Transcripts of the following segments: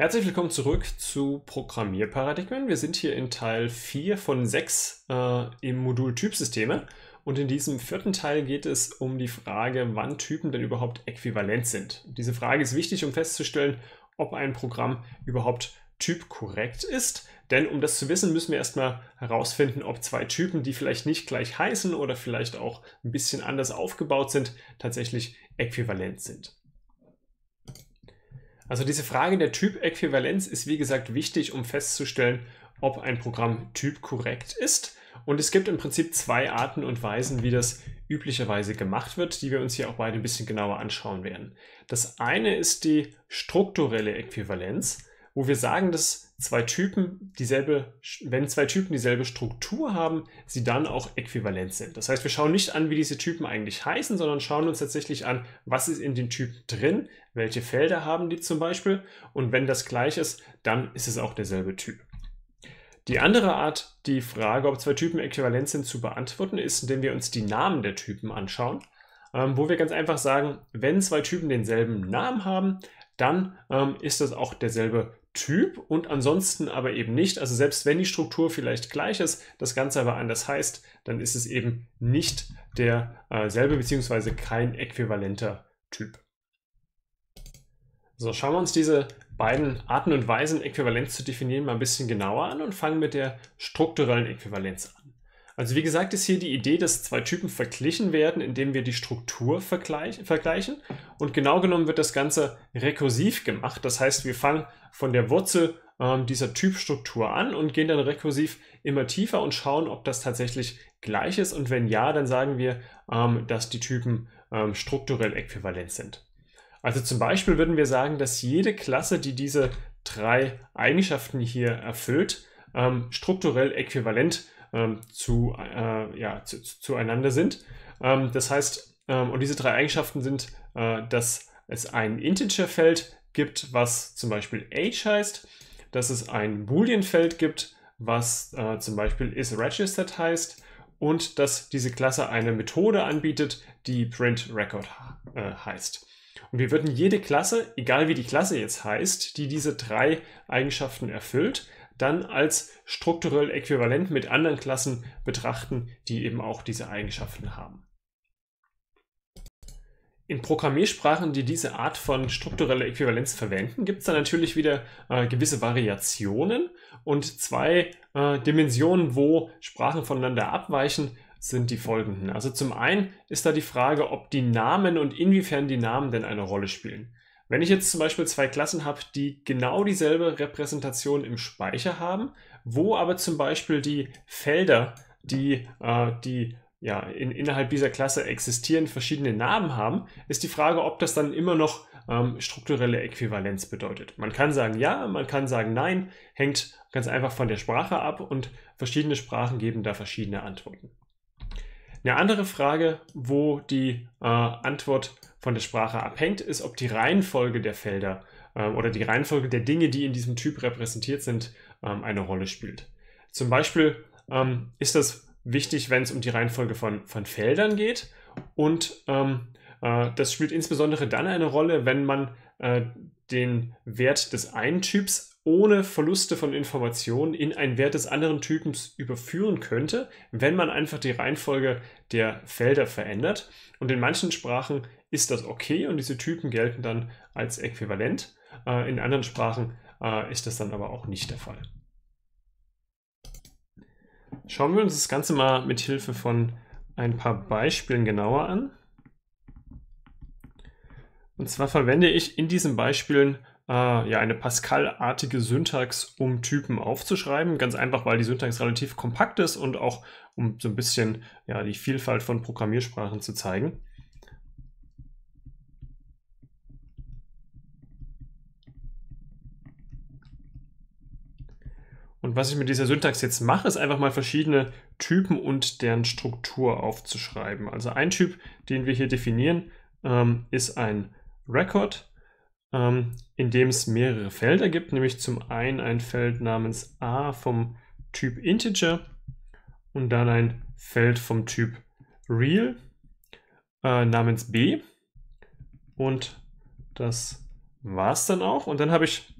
Herzlich willkommen zurück zu Programmierparadigmen. Wir sind hier in Teil 4 von 6 äh, im Modul Typsysteme und in diesem vierten Teil geht es um die Frage, wann Typen denn überhaupt äquivalent sind. Diese Frage ist wichtig, um festzustellen, ob ein Programm überhaupt typkorrekt ist, denn um das zu wissen, müssen wir erstmal herausfinden, ob zwei Typen, die vielleicht nicht gleich heißen oder vielleicht auch ein bisschen anders aufgebaut sind, tatsächlich äquivalent sind. Also diese Frage der Typäquivalenz ist wie gesagt wichtig, um festzustellen, ob ein Programm typkorrekt ist. Und es gibt im Prinzip zwei Arten und Weisen, wie das üblicherweise gemacht wird, die wir uns hier auch beide ein bisschen genauer anschauen werden. Das eine ist die strukturelle Äquivalenz, wo wir sagen, dass zwei Typen dieselbe, wenn zwei Typen dieselbe Struktur haben, sie dann auch äquivalent sind. Das heißt, wir schauen nicht an, wie diese Typen eigentlich heißen, sondern schauen uns tatsächlich an, was ist in den Typen drin, welche Felder haben die zum Beispiel und wenn das gleich ist, dann ist es auch derselbe Typ. Die andere Art, die Frage, ob zwei Typen äquivalent sind, zu beantworten, ist, indem wir uns die Namen der Typen anschauen, ähm, wo wir ganz einfach sagen, wenn zwei Typen denselben Namen haben, dann ähm, ist das auch derselbe Typ und ansonsten aber eben nicht. Also selbst wenn die Struktur vielleicht gleich ist, das Ganze aber anders heißt, dann ist es eben nicht derselbe äh, beziehungsweise kein äquivalenter Typ. So, schauen wir uns diese beiden Arten und Weisen, Äquivalenz zu definieren, mal ein bisschen genauer an und fangen mit der strukturellen Äquivalenz an. Also wie gesagt ist hier die Idee, dass zwei Typen verglichen werden, indem wir die Struktur vergleichen. Und genau genommen wird das Ganze rekursiv gemacht. Das heißt, wir fangen von der Wurzel ähm, dieser Typstruktur an und gehen dann rekursiv immer tiefer und schauen, ob das tatsächlich gleich ist. Und wenn ja, dann sagen wir, ähm, dass die Typen ähm, strukturell äquivalent sind. Also zum Beispiel würden wir sagen, dass jede Klasse, die diese drei Eigenschaften hier erfüllt, ähm, strukturell äquivalent ist ähm, zu, äh, ja, zu, zu, zueinander sind. Ähm, das heißt, ähm, und diese drei Eigenschaften sind, äh, dass es ein Integer-Feld gibt, was zum Beispiel age heißt, dass es ein Boolean-Feld gibt, was äh, zum Beispiel isRegistered heißt und dass diese Klasse eine Methode anbietet, die printRecord äh, heißt. Und wir würden jede Klasse, egal wie die Klasse jetzt heißt, die diese drei Eigenschaften erfüllt, dann als strukturell äquivalent mit anderen Klassen betrachten, die eben auch diese Eigenschaften haben. In Programmiersprachen, die diese Art von struktureller Äquivalenz verwenden, gibt es dann natürlich wieder äh, gewisse Variationen und zwei äh, Dimensionen, wo Sprachen voneinander abweichen, sind die folgenden. Also zum einen ist da die Frage, ob die Namen und inwiefern die Namen denn eine Rolle spielen. Wenn ich jetzt zum Beispiel zwei Klassen habe, die genau dieselbe Repräsentation im Speicher haben, wo aber zum Beispiel die Felder, die, äh, die ja, in, innerhalb dieser Klasse existieren, verschiedene Namen haben, ist die Frage, ob das dann immer noch ähm, strukturelle Äquivalenz bedeutet. Man kann sagen ja, man kann sagen nein, hängt ganz einfach von der Sprache ab und verschiedene Sprachen geben da verschiedene Antworten. Eine andere Frage, wo die äh, Antwort von der Sprache abhängt, ist, ob die Reihenfolge der Felder ähm, oder die Reihenfolge der Dinge, die in diesem Typ repräsentiert sind, ähm, eine Rolle spielt. Zum Beispiel ähm, ist das wichtig, wenn es um die Reihenfolge von, von Feldern geht und ähm, äh, das spielt insbesondere dann eine Rolle, wenn man äh, den Wert des einen Typs ohne Verluste von Informationen in einen Wert des anderen Typens überführen könnte, wenn man einfach die Reihenfolge der Felder verändert. Und in manchen Sprachen ist das okay und diese Typen gelten dann als äquivalent. Äh, in anderen Sprachen äh, ist das dann aber auch nicht der Fall. Schauen wir uns das Ganze mal mit Hilfe von ein paar Beispielen genauer an. Und zwar verwende ich in diesen Beispielen Ah, ja, eine Pascal-artige Syntax, um Typen aufzuschreiben. Ganz einfach, weil die Syntax relativ kompakt ist und auch um so ein bisschen ja, die Vielfalt von Programmiersprachen zu zeigen. Und was ich mit dieser Syntax jetzt mache, ist einfach mal verschiedene Typen und deren Struktur aufzuschreiben. Also ein Typ, den wir hier definieren, ähm, ist ein Record ähm, in dem es mehrere Felder gibt, nämlich zum einen ein Feld namens a vom Typ Integer und dann ein Feld vom Typ Real äh, namens b. Und das war es dann auch. Und dann habe ich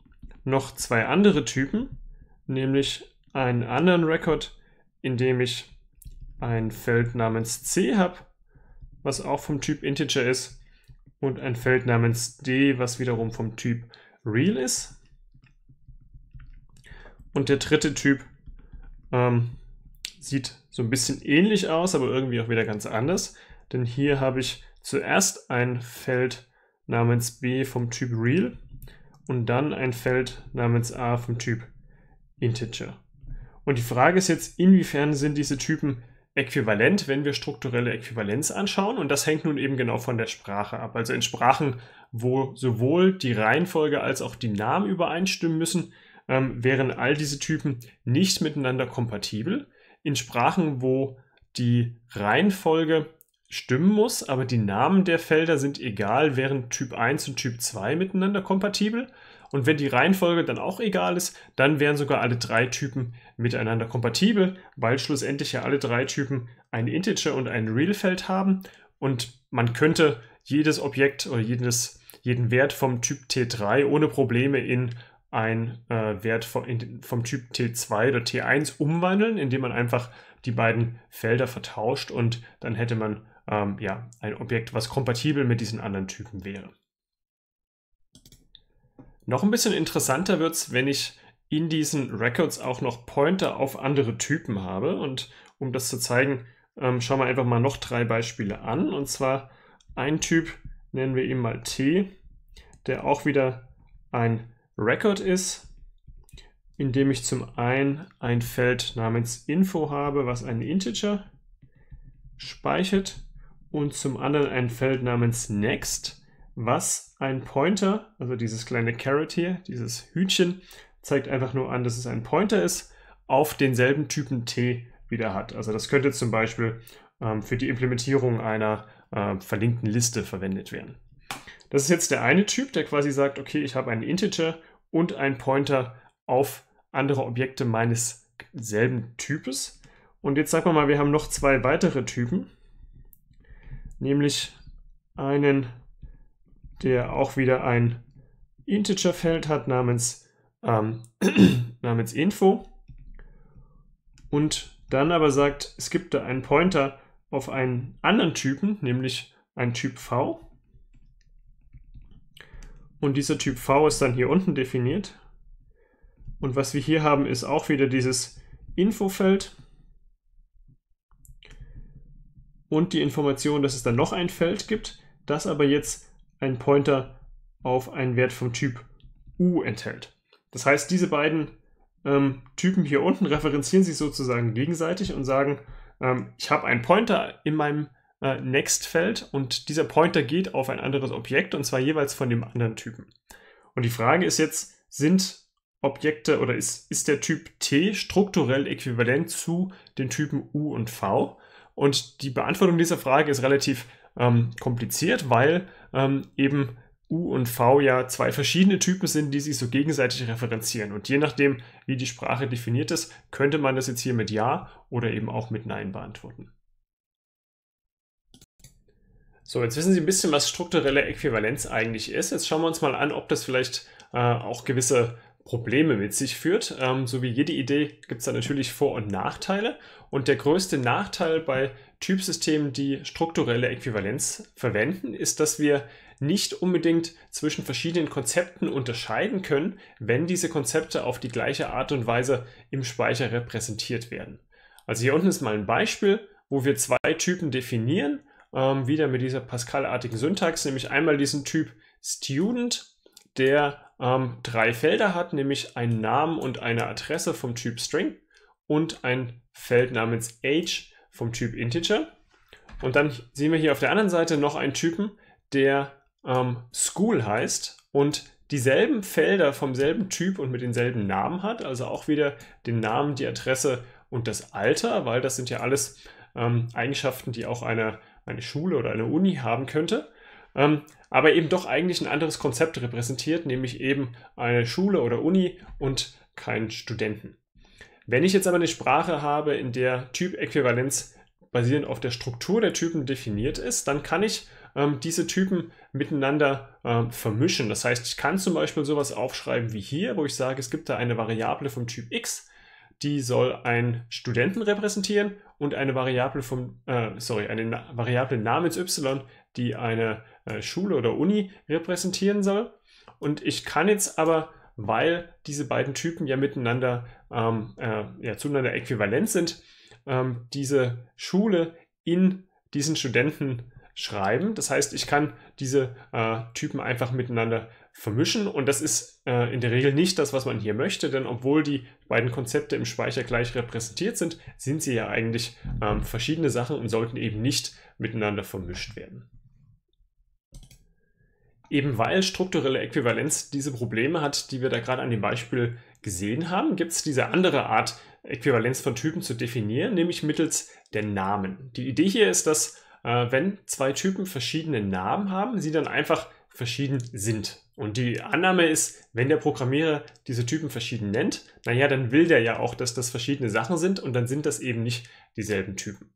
noch zwei andere Typen, nämlich einen anderen Record, in dem ich ein Feld namens c habe, was auch vom Typ Integer ist und ein Feld namens D, was wiederum vom Typ Real ist. Und der dritte Typ ähm, sieht so ein bisschen ähnlich aus, aber irgendwie auch wieder ganz anders. Denn hier habe ich zuerst ein Feld namens B vom Typ Real und dann ein Feld namens A vom Typ Integer. Und die Frage ist jetzt, inwiefern sind diese Typen äquivalent, wenn wir strukturelle Äquivalenz anschauen. Und das hängt nun eben genau von der Sprache ab. Also in Sprachen, wo sowohl die Reihenfolge als auch die Namen übereinstimmen müssen, ähm, wären all diese Typen nicht miteinander kompatibel. In Sprachen, wo die Reihenfolge stimmen muss, aber die Namen der Felder sind egal, wären Typ 1 und Typ 2 miteinander kompatibel. Und wenn die Reihenfolge dann auch egal ist, dann wären sogar alle drei Typen miteinander kompatibel, weil schlussendlich ja alle drei Typen ein Integer und ein Real-Feld haben. Und man könnte jedes Objekt oder jedes, jeden Wert vom Typ T3 ohne Probleme in einen äh, Wert vom, in, vom Typ T2 oder T1 umwandeln, indem man einfach die beiden Felder vertauscht und dann hätte man ähm, ja, ein Objekt, was kompatibel mit diesen anderen Typen wäre. Noch ein bisschen interessanter wird es, wenn ich in diesen Records auch noch Pointer auf andere Typen habe. Und um das zu zeigen, ähm, schauen wir einfach mal noch drei Beispiele an. Und zwar ein Typ, nennen wir ihn mal T, der auch wieder ein Record ist, in dem ich zum einen ein Feld namens Info habe, was einen Integer speichert und zum anderen ein Feld namens Next, was ein Pointer, also dieses kleine Carrot hier, dieses Hütchen, zeigt einfach nur an, dass es ein Pointer ist, auf denselben Typen T wieder hat. Also das könnte zum Beispiel ähm, für die Implementierung einer äh, verlinkten Liste verwendet werden. Das ist jetzt der eine Typ, der quasi sagt, okay, ich habe einen Integer und einen Pointer auf andere Objekte meines selben Types. Und jetzt sagen wir mal, wir haben noch zwei weitere Typen, nämlich einen der auch wieder ein Integerfeld hat namens, ähm, namens Info und dann aber sagt, es gibt da einen Pointer auf einen anderen Typen, nämlich ein Typ V. Und dieser Typ V ist dann hier unten definiert. Und was wir hier haben, ist auch wieder dieses Infofeld. Und die Information, dass es dann noch ein Feld gibt, das aber jetzt ein Pointer auf einen Wert vom Typ U enthält. Das heißt, diese beiden ähm, Typen hier unten referenzieren sich sozusagen gegenseitig und sagen, ähm, ich habe einen Pointer in meinem äh, Next-Feld und dieser Pointer geht auf ein anderes Objekt und zwar jeweils von dem anderen Typen. Und die Frage ist jetzt, sind Objekte oder ist, ist der Typ T strukturell äquivalent zu den Typen U und V? Und die Beantwortung dieser Frage ist relativ ähm, kompliziert, weil ähm, eben U und V ja zwei verschiedene Typen sind, die sich so gegenseitig referenzieren. Und je nachdem, wie die Sprache definiert ist, könnte man das jetzt hier mit Ja oder eben auch mit Nein beantworten. So, jetzt wissen Sie ein bisschen, was strukturelle Äquivalenz eigentlich ist. Jetzt schauen wir uns mal an, ob das vielleicht äh, auch gewisse Probleme mit sich führt. Ähm, so wie jede Idee gibt es da natürlich Vor- und Nachteile. Und der größte Nachteil bei Typsystemen, die strukturelle Äquivalenz verwenden, ist, dass wir nicht unbedingt zwischen verschiedenen Konzepten unterscheiden können, wenn diese Konzepte auf die gleiche Art und Weise im Speicher repräsentiert werden. Also hier unten ist mal ein Beispiel, wo wir zwei Typen definieren, ähm, wieder mit dieser Pascal-artigen Syntax, nämlich einmal diesen Typ Student, der ähm, drei Felder hat, nämlich einen Namen und eine Adresse vom Typ String und ein Feld namens Age vom Typ Integer. Und dann sehen wir hier auf der anderen Seite noch einen Typen, der ähm, School heißt und dieselben Felder vom selben Typ und mit denselben Namen hat, also auch wieder den Namen, die Adresse und das Alter, weil das sind ja alles ähm, Eigenschaften, die auch eine, eine Schule oder eine Uni haben könnte, ähm, aber eben doch eigentlich ein anderes Konzept repräsentiert, nämlich eben eine Schule oder Uni und keinen Studenten. Wenn ich jetzt aber eine Sprache habe, in der Typäquivalenz basierend auf der Struktur der Typen definiert ist, dann kann ich ähm, diese Typen miteinander ähm, vermischen. Das heißt, ich kann zum Beispiel sowas aufschreiben wie hier, wo ich sage, es gibt da eine Variable vom Typ X, die soll einen Studenten repräsentieren und eine Variable vom, äh, sorry, eine Na Variable namens Y, die eine äh, Schule oder Uni repräsentieren soll. Und ich kann jetzt aber weil diese beiden Typen ja miteinander ähm, äh, ja, zueinander äquivalent sind, ähm, diese Schule in diesen Studenten schreiben. Das heißt, ich kann diese äh, Typen einfach miteinander vermischen und das ist äh, in der Regel nicht das, was man hier möchte, denn obwohl die beiden Konzepte im Speicher gleich repräsentiert sind, sind sie ja eigentlich ähm, verschiedene Sachen und sollten eben nicht miteinander vermischt werden. Eben weil strukturelle Äquivalenz diese Probleme hat, die wir da gerade an dem Beispiel gesehen haben, gibt es diese andere Art, Äquivalenz von Typen zu definieren, nämlich mittels der Namen. Die Idee hier ist, dass äh, wenn zwei Typen verschiedene Namen haben, sie dann einfach verschieden sind. Und die Annahme ist, wenn der Programmierer diese Typen verschieden nennt, naja, dann will der ja auch, dass das verschiedene Sachen sind und dann sind das eben nicht dieselben Typen.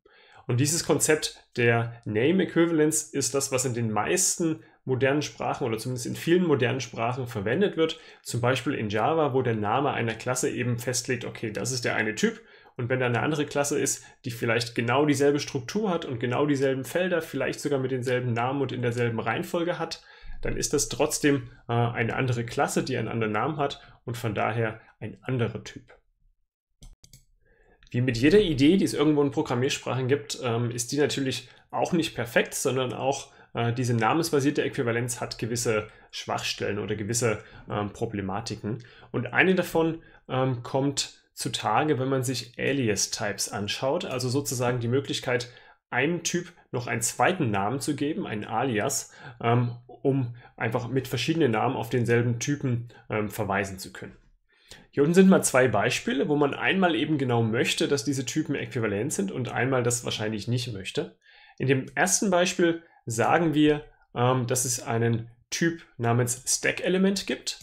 Und dieses Konzept der Name Equivalence ist das, was in den meisten modernen Sprachen oder zumindest in vielen modernen Sprachen verwendet wird. Zum Beispiel in Java, wo der Name einer Klasse eben festlegt, okay, das ist der eine Typ. Und wenn da eine andere Klasse ist, die vielleicht genau dieselbe Struktur hat und genau dieselben Felder, vielleicht sogar mit denselben Namen und in derselben Reihenfolge hat, dann ist das trotzdem äh, eine andere Klasse, die einen anderen Namen hat und von daher ein anderer Typ. Wie mit jeder Idee, die es irgendwo in Programmiersprachen gibt, ähm, ist die natürlich auch nicht perfekt, sondern auch äh, diese namensbasierte Äquivalenz hat gewisse Schwachstellen oder gewisse ähm, Problematiken. Und eine davon ähm, kommt zutage, wenn man sich Alias-Types anschaut, also sozusagen die Möglichkeit, einem Typ noch einen zweiten Namen zu geben, einen Alias, ähm, um einfach mit verschiedenen Namen auf denselben Typen verweisen zu können. Hier unten sind mal zwei Beispiele, wo man einmal eben genau möchte, dass diese Typen äquivalent sind und einmal das wahrscheinlich nicht möchte. In dem ersten Beispiel sagen wir, ähm, dass es einen Typ namens Stack-Element gibt,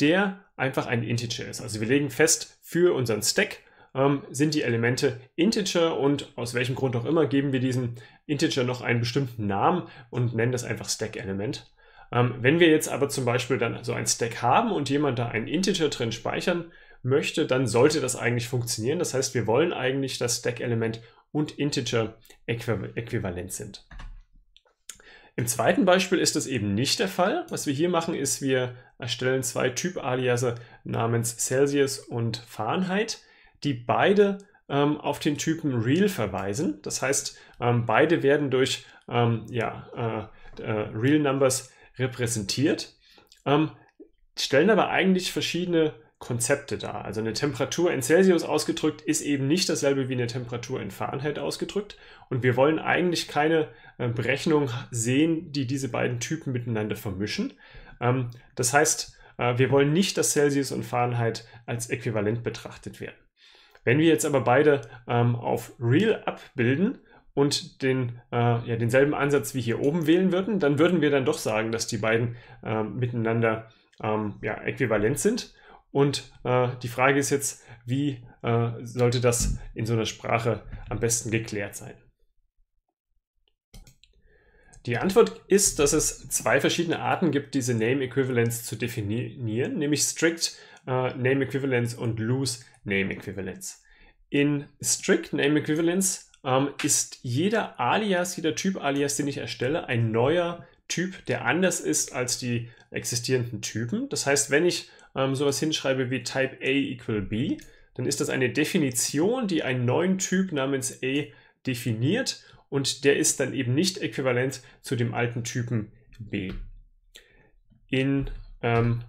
der einfach ein Integer ist. Also wir legen fest, für unseren Stack ähm, sind die Elemente Integer und aus welchem Grund auch immer geben wir diesem Integer noch einen bestimmten Namen und nennen das einfach Stack-Element. Ähm, wenn wir jetzt aber zum Beispiel dann so ein Stack haben und jemand da einen Integer drin speichern möchte, dann sollte das eigentlich funktionieren. Das heißt, wir wollen eigentlich, dass Stack-Element und Integer äquivalent sind. Im zweiten Beispiel ist das eben nicht der Fall. Was wir hier machen, ist, wir erstellen zwei Typ-Aliase namens Celsius und Fahrenheit, die beide ähm, auf den Typen Real verweisen. Das heißt, ähm, beide werden durch ähm, ja, äh, äh, Real Numbers repräsentiert, ähm, stellen aber eigentlich verschiedene Konzepte da. Also eine Temperatur in Celsius ausgedrückt ist eben nicht dasselbe wie eine Temperatur in Fahrenheit ausgedrückt. Und wir wollen eigentlich keine äh, Berechnung sehen, die diese beiden Typen miteinander vermischen. Ähm, das heißt, äh, wir wollen nicht, dass Celsius und Fahrenheit als äquivalent betrachtet werden. Wenn wir jetzt aber beide ähm, auf Real abbilden, und den, äh, ja, denselben Ansatz wie hier oben wählen würden, dann würden wir dann doch sagen, dass die beiden ähm, miteinander ja, äquivalent sind. Und äh, die Frage ist jetzt, wie äh, sollte das in so einer Sprache am besten geklärt sein? Die Antwort ist, dass es zwei verschiedene Arten gibt, diese Name Equivalence zu definieren, nämlich Strict äh, Name Equivalence und Loose Name Equivalence. In Strict Name Equivalence ähm, ist jeder Alias, jeder Typ Alias, den ich erstelle, ein neuer Typ, der anders ist als die existierenden Typen. Das heißt, wenn ich ähm, sowas hinschreibe wie Type A equal B, dann ist das eine Definition, die einen neuen Typ namens A definiert und der ist dann eben nicht äquivalent zu dem alten Typen B. In ähm,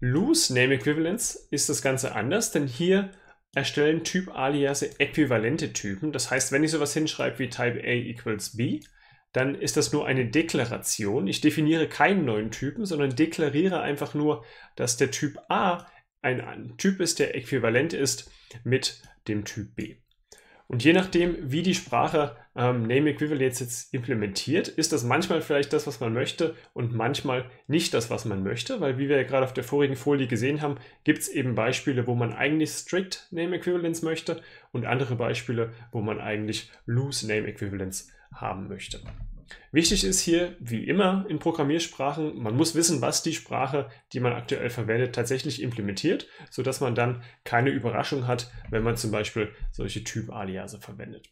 Loose Name Equivalence ist das Ganze anders, denn hier erstellen Typ-Aliase äquivalente Typen. Das heißt, wenn ich sowas hinschreibe wie Type A equals B, dann ist das nur eine Deklaration. Ich definiere keinen neuen Typen, sondern deklariere einfach nur, dass der Typ A ein Typ ist, der äquivalent ist mit dem Typ B. Und je nachdem, wie die Sprache ähm, Name Equivalence jetzt implementiert, ist das manchmal vielleicht das, was man möchte und manchmal nicht das, was man möchte, weil wie wir ja gerade auf der vorigen Folie gesehen haben, gibt es eben Beispiele, wo man eigentlich strict Name Equivalence möchte und andere Beispiele, wo man eigentlich loose Name Equivalence möchte haben möchte. Wichtig ist hier, wie immer in Programmiersprachen, man muss wissen, was die Sprache, die man aktuell verwendet, tatsächlich implementiert, sodass man dann keine Überraschung hat, wenn man zum Beispiel solche Typ-Aliase verwendet.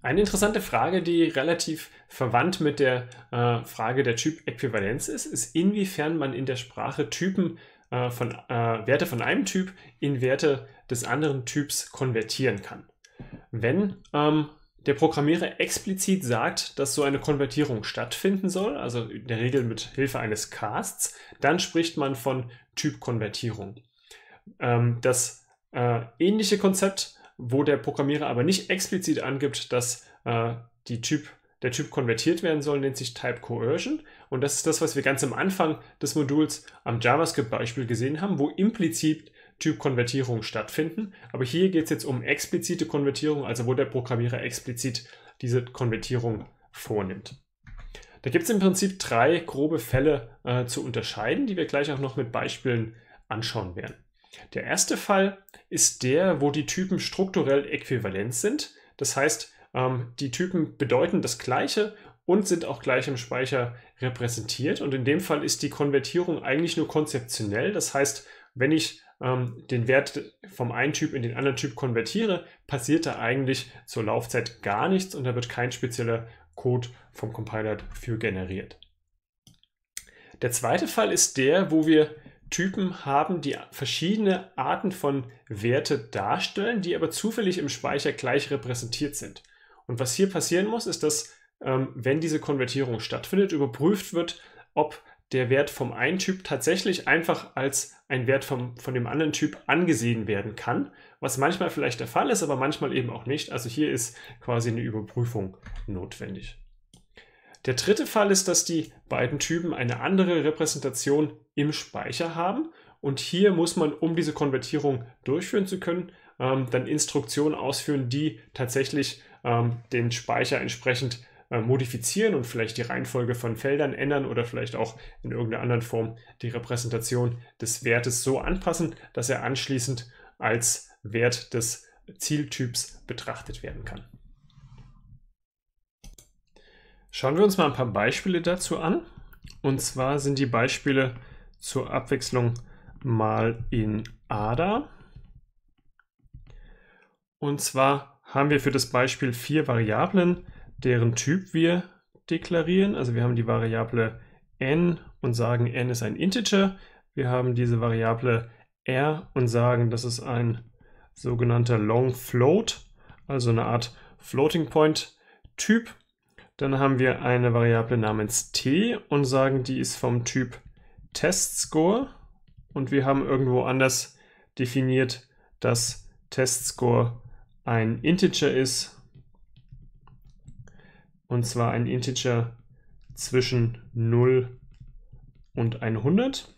Eine interessante Frage, die relativ verwandt mit der äh, Frage der Typ-Äquivalenz ist, ist, inwiefern man in der Sprache Typen äh, von äh, Werte von einem Typ in Werte des anderen Typs konvertieren kann wenn ähm, der Programmierer explizit sagt, dass so eine Konvertierung stattfinden soll, also in der Regel mit Hilfe eines Casts, dann spricht man von Typkonvertierung. Ähm, das äh, ähnliche Konzept, wo der Programmierer aber nicht explizit angibt, dass äh, die Typ, der Typ konvertiert werden soll, nennt sich Type Coercion. Und das ist das, was wir ganz am Anfang des Moduls am JavaScript-Beispiel gesehen haben, wo implizit Typkonvertierung stattfinden. Aber hier geht es jetzt um explizite Konvertierung, also wo der Programmierer explizit diese Konvertierung vornimmt. Da gibt es im Prinzip drei grobe Fälle äh, zu unterscheiden, die wir gleich auch noch mit Beispielen anschauen werden. Der erste Fall ist der, wo die Typen strukturell äquivalent sind. Das heißt, ähm, die Typen bedeuten das Gleiche und sind auch gleich im Speicher repräsentiert. Und in dem Fall ist die Konvertierung eigentlich nur konzeptionell. Das heißt, wenn ich ähm, den Wert vom einen Typ in den anderen Typ konvertiere, passiert da eigentlich zur Laufzeit gar nichts und da wird kein spezieller Code vom Compiler für generiert. Der zweite Fall ist der, wo wir Typen haben, die verschiedene Arten von Werte darstellen, die aber zufällig im Speicher gleich repräsentiert sind. Und was hier passieren muss, ist, dass, ähm, wenn diese Konvertierung stattfindet, überprüft wird, ob der Wert vom einen Typ tatsächlich einfach als ein Wert vom, von dem anderen Typ angesehen werden kann, was manchmal vielleicht der Fall ist, aber manchmal eben auch nicht. Also hier ist quasi eine Überprüfung notwendig. Der dritte Fall ist, dass die beiden Typen eine andere Repräsentation im Speicher haben und hier muss man, um diese Konvertierung durchführen zu können, ähm, dann Instruktionen ausführen, die tatsächlich ähm, den Speicher entsprechend äh, modifizieren und vielleicht die Reihenfolge von Feldern ändern oder vielleicht auch in irgendeiner anderen Form die Repräsentation des Wertes so anpassen, dass er anschließend als Wert des Zieltyps betrachtet werden kann. Schauen wir uns mal ein paar Beispiele dazu an. Und zwar sind die Beispiele zur Abwechslung mal in ADA. Und zwar haben wir für das Beispiel vier Variablen, deren Typ wir deklarieren. Also wir haben die Variable n und sagen, n ist ein Integer. Wir haben diese Variable r und sagen, das ist ein sogenannter Long Float, also eine Art Floating Point Typ. Dann haben wir eine Variable namens t und sagen, die ist vom Typ TestScore und wir haben irgendwo anders definiert, dass TestScore ein Integer ist und zwar ein Integer zwischen 0 und 100.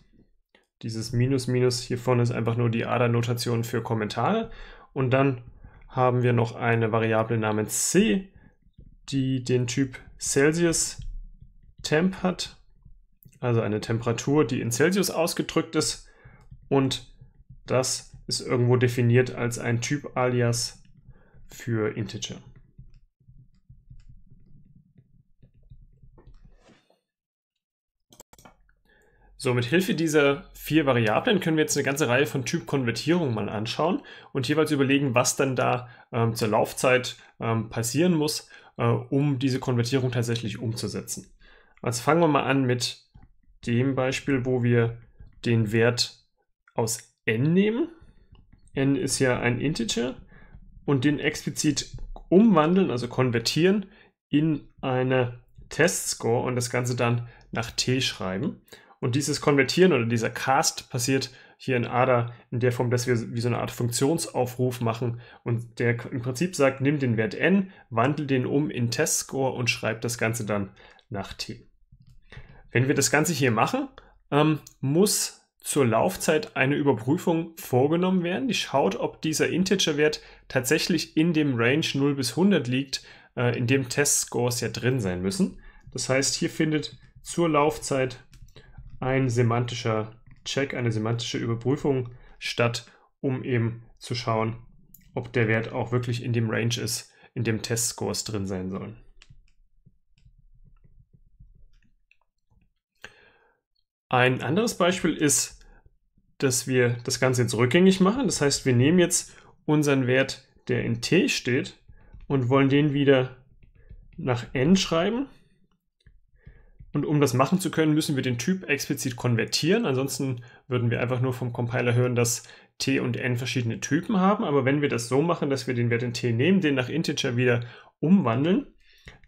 Dieses Minus Minus hier vorne ist einfach nur die ADA-Notation für Kommentare. Und dann haben wir noch eine Variable namens C, die den Typ Celsius Temp hat, also eine Temperatur, die in Celsius ausgedrückt ist. Und das ist irgendwo definiert als ein Typ-Alias für Integer. So, mit Hilfe dieser vier Variablen können wir jetzt eine ganze Reihe von Typkonvertierungen mal anschauen und jeweils überlegen, was dann da ähm, zur Laufzeit ähm, passieren muss, äh, um diese Konvertierung tatsächlich umzusetzen. Also fangen wir mal an mit dem Beispiel, wo wir den Wert aus n nehmen. n ist ja ein Integer und den explizit umwandeln, also konvertieren in eine Testscore und das Ganze dann nach t schreiben. Und dieses Konvertieren oder dieser Cast passiert hier in ADA in der Form, dass wir wie so eine Art Funktionsaufruf machen und der im Prinzip sagt, nimm den Wert n, wandel den um in Testscore und schreib das Ganze dann nach t. Wenn wir das Ganze hier machen, ähm, muss zur Laufzeit eine Überprüfung vorgenommen werden. Die schaut, ob dieser Integerwert tatsächlich in dem Range 0 bis 100 liegt, äh, in dem Testscores ja drin sein müssen. Das heißt, hier findet zur Laufzeit ein semantischer Check, eine semantische Überprüfung statt, um eben zu schauen, ob der Wert auch wirklich in dem Range ist, in dem Testscores drin sein sollen. Ein anderes Beispiel ist, dass wir das Ganze jetzt rückgängig machen. Das heißt, wir nehmen jetzt unseren Wert, der in t steht, und wollen den wieder nach n schreiben. Und um das machen zu können, müssen wir den Typ explizit konvertieren. Ansonsten würden wir einfach nur vom Compiler hören, dass t und n verschiedene Typen haben. Aber wenn wir das so machen, dass wir den Wert in t nehmen, den nach Integer wieder umwandeln,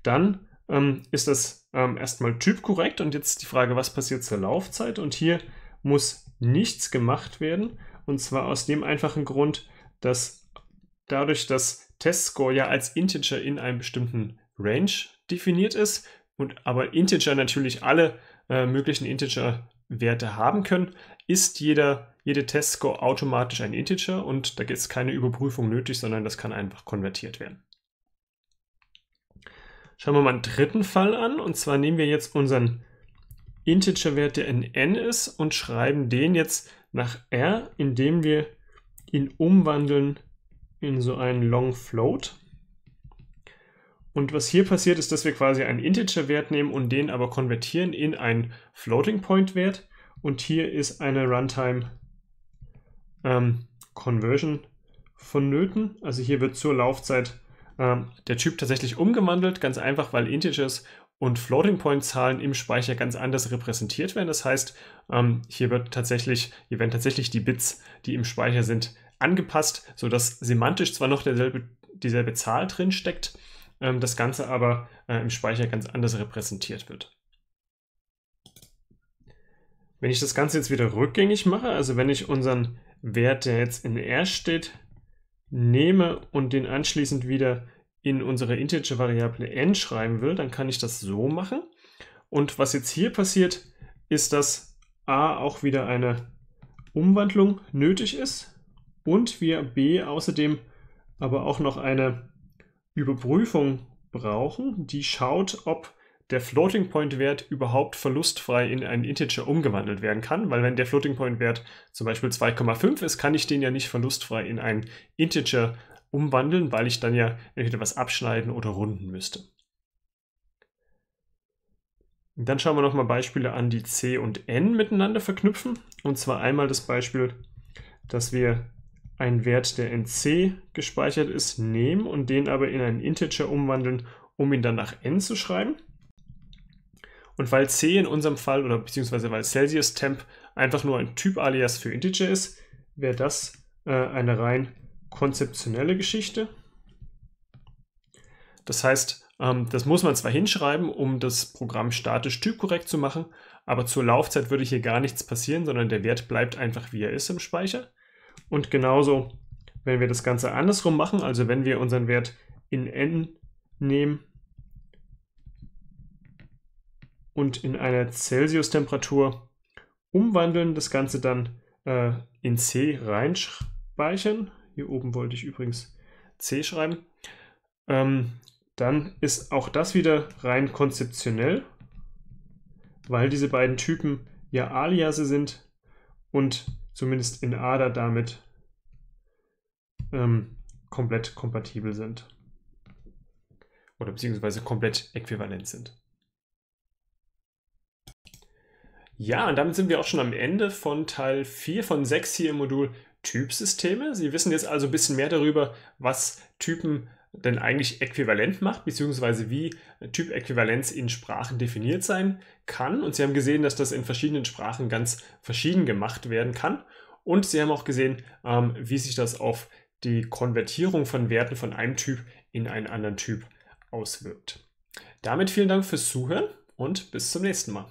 dann ähm, ist das ähm, erstmal typkorrekt. Und jetzt die Frage, was passiert zur Laufzeit? Und hier muss nichts gemacht werden. Und zwar aus dem einfachen Grund, dass dadurch, dass Testscore ja als Integer in einem bestimmten Range definiert ist, und aber Integer natürlich alle äh, möglichen Integer-Werte haben können, ist jeder, jede Testscore automatisch ein Integer und da gibt es keine Überprüfung nötig, sondern das kann einfach konvertiert werden. Schauen wir mal einen dritten Fall an und zwar nehmen wir jetzt unseren Integer-Wert, der in n ist und schreiben den jetzt nach r, indem wir ihn umwandeln in so einen Long Float. Und was hier passiert, ist, dass wir quasi einen Integer-Wert nehmen und den aber konvertieren in einen Floating-Point-Wert. Und hier ist eine Runtime-Conversion ähm, vonnöten. Also hier wird zur Laufzeit ähm, der Typ tatsächlich umgewandelt, ganz einfach, weil Integers und Floating-Point-Zahlen im Speicher ganz anders repräsentiert werden. Das heißt, ähm, hier, wird tatsächlich, hier werden tatsächlich die Bits, die im Speicher sind, angepasst, sodass semantisch zwar noch derselbe, dieselbe Zahl drin steckt, ähm, das Ganze aber äh, im Speicher ganz anders repräsentiert wird. Wenn ich das Ganze jetzt wieder rückgängig mache, also wenn ich unseren Wert, der jetzt in R steht, nehme und den anschließend wieder in unsere Integer-Variable n schreiben will, dann kann ich das so machen. Und was jetzt hier passiert, ist, dass a auch wieder eine Umwandlung nötig ist und wir b außerdem aber auch noch eine Überprüfung brauchen, die schaut, ob der Floating Point Wert überhaupt verlustfrei in einen Integer umgewandelt werden kann, weil wenn der Floating Point Wert zum Beispiel 2,5 ist, kann ich den ja nicht verlustfrei in einen Integer umwandeln, weil ich dann ja entweder was abschneiden oder runden müsste. Dann schauen wir nochmal Beispiele an, die C und N miteinander verknüpfen. Und zwar einmal das Beispiel, dass wir einen Wert, der in C gespeichert ist, nehmen und den aber in einen Integer umwandeln, um ihn dann nach n zu schreiben. Und weil C in unserem Fall oder beziehungsweise weil Celsius Temp einfach nur ein Typ-Alias für Integer ist, wäre das äh, eine rein konzeptionelle Geschichte. Das heißt, ähm, das muss man zwar hinschreiben, um das Programm statisch typkorrekt zu machen, aber zur Laufzeit würde hier gar nichts passieren, sondern der Wert bleibt einfach wie er ist im Speicher. Und genauso, wenn wir das Ganze andersrum machen, also wenn wir unseren Wert in n nehmen und in einer Celsius-Temperatur umwandeln, das Ganze dann äh, in C reinspeichern. Hier oben wollte ich übrigens C schreiben. Ähm, dann ist auch das wieder rein konzeptionell, weil diese beiden Typen ja Aliase sind und zumindest in ADA damit ähm, komplett kompatibel sind. Oder beziehungsweise komplett äquivalent sind. Ja, und damit sind wir auch schon am Ende von Teil 4 von 6 hier im Modul Typsysteme. Sie wissen jetzt also ein bisschen mehr darüber, was Typen denn eigentlich äquivalent macht, beziehungsweise wie Typäquivalenz in Sprachen definiert sein kann. Und sie haben gesehen, dass das in verschiedenen Sprachen ganz verschieden gemacht werden kann. Und sie haben auch gesehen, ähm, wie sich das auf die Konvertierung von Werten von einem Typ in einen anderen Typ auswirkt. Damit vielen Dank fürs Zuhören und bis zum nächsten Mal.